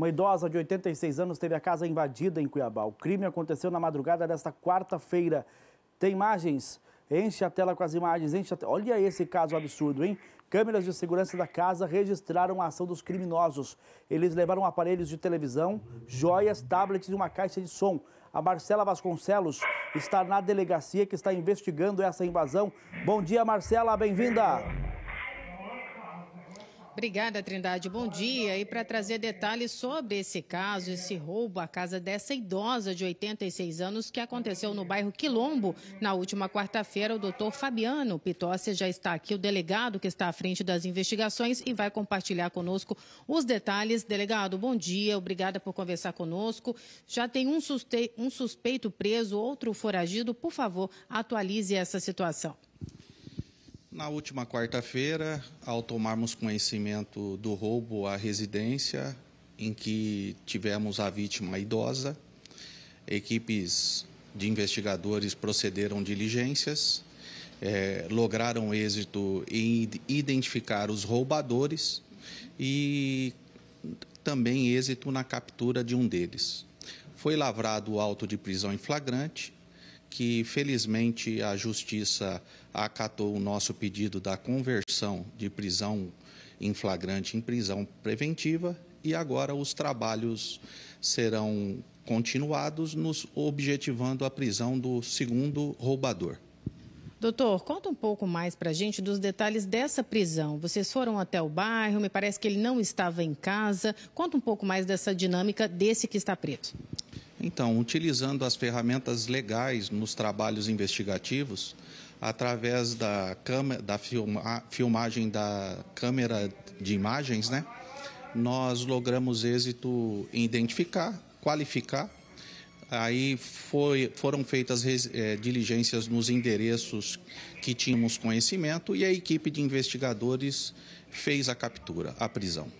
Uma idosa de 86 anos teve a casa invadida em Cuiabá. O crime aconteceu na madrugada desta quarta-feira. Tem imagens? Enche a tela com as imagens. Enche te... Olha esse caso absurdo, hein? Câmeras de segurança da casa registraram a ação dos criminosos. Eles levaram aparelhos de televisão, joias, tablets e uma caixa de som. A Marcela Vasconcelos está na delegacia que está investigando essa invasão. Bom dia, Marcela, bem-vinda. Obrigada, Trindade. Bom dia. E para trazer detalhes sobre esse caso, esse roubo à casa dessa idosa de 86 anos que aconteceu no bairro Quilombo na última quarta-feira, o doutor Fabiano Pitossi já está aqui, o delegado que está à frente das investigações e vai compartilhar conosco os detalhes. Delegado, bom dia. Obrigada por conversar conosco. Já tem um, suspeito preso, outro foragido. Por favor, atualize essa situação. Na última quarta-feira, ao tomarmos conhecimento do roubo à residência, em que tivemos a vítima idosa, equipes de investigadores procederam diligências, é, lograram êxito em identificar os roubadores e também êxito na captura de um deles. Foi lavrado o auto de prisão em flagrante que felizmente a Justiça acatou o nosso pedido da conversão de prisão em flagrante em prisão preventiva e agora os trabalhos serão continuados, nos objetivando a prisão do segundo roubador. Doutor, conta um pouco mais para a gente dos detalhes dessa prisão. Vocês foram até o bairro, me parece que ele não estava em casa. Conta um pouco mais dessa dinâmica desse que está preso. Então, utilizando as ferramentas legais nos trabalhos investigativos, através da, câmera, da filma, filmagem da câmera de imagens, né, nós logramos êxito em identificar, qualificar. Aí foi, foram feitas é, diligências nos endereços que tínhamos conhecimento e a equipe de investigadores fez a captura, a prisão.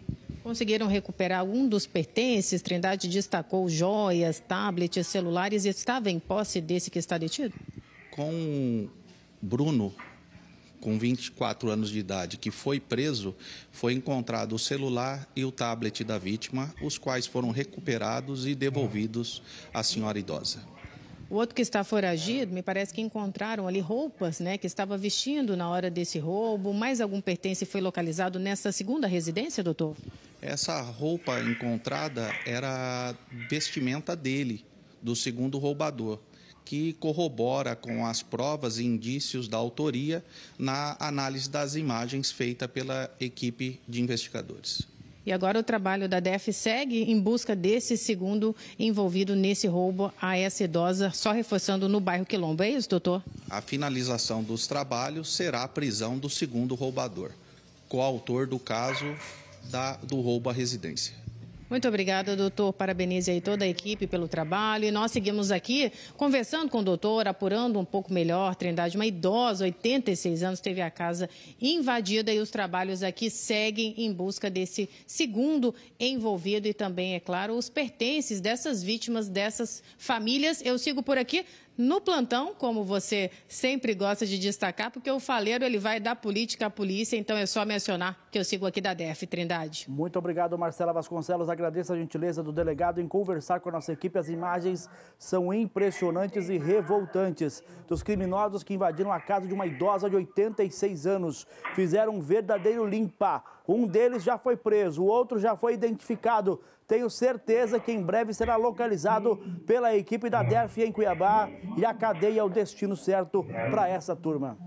Conseguiram recuperar um dos pertences? Trindade destacou joias, tablets, celulares. Estava em posse desse que está detido? Com Bruno, com 24 anos de idade, que foi preso, foi encontrado o celular e o tablet da vítima, os quais foram recuperados e devolvidos à senhora idosa. O outro que está foragido, me parece que encontraram ali roupas, né, que estava vestindo na hora desse roubo. Mais algum pertence foi localizado nessa segunda residência, doutor? Essa roupa encontrada era vestimenta dele, do segundo roubador, que corrobora com as provas e indícios da autoria na análise das imagens feita pela equipe de investigadores. E agora o trabalho da DEF segue em busca desse segundo envolvido nesse roubo a essa idosa, só reforçando no bairro Quilombo. É isso, doutor? A finalização dos trabalhos será a prisão do segundo roubador. Coautor do caso da, do roubo à residência. Muito obrigada, doutor. Parabenize aí toda a equipe pelo trabalho. E nós seguimos aqui conversando com o doutor, apurando um pouco melhor. Trindade, uma idosa, 86 anos, teve a casa invadida e os trabalhos aqui seguem em busca desse segundo envolvido e também, é claro, os pertences dessas vítimas, dessas famílias. Eu sigo por aqui no plantão, como você sempre gosta de destacar, porque o faleiro ele vai da política à polícia, então é só mencionar que eu sigo aqui da DF, Trindade. Muito obrigado, Marcela Vasconcelos. Agradeço a gentileza do delegado em conversar com a nossa equipe. As imagens são impressionantes e revoltantes dos criminosos que invadiram a casa de uma idosa de 86 anos. Fizeram um verdadeiro limpa. Um deles já foi preso, o outro já foi identificado. Tenho certeza que em breve será localizado pela equipe da DERF em Cuiabá e a cadeia é o destino certo para essa turma.